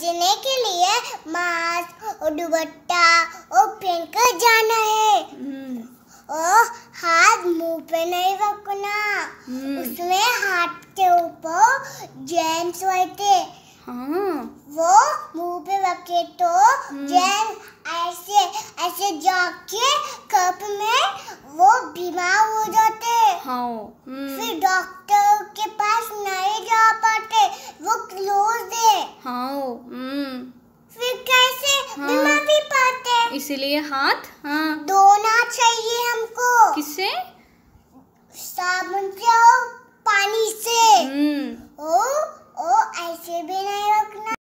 समझने के लिए मास्क और दुपट्टा और पहन कर जाना है हम्म। और हाथ मुंह पे नहीं रखना हम्म। उसमें हाथ के ऊपर जेम्स हुए थे वो मुंह पे रखे तो जेम्स हम्म। ऐसे ऐसे जाके कप में वो बीमार हो जाते हाँ। फिर डॉक्टर के पास इसीलिए हाथ हाँ धोना चाहिए हमको किससे साबुन से और पानी से हम्म ओ ओ ऐसे भी नहीं रखना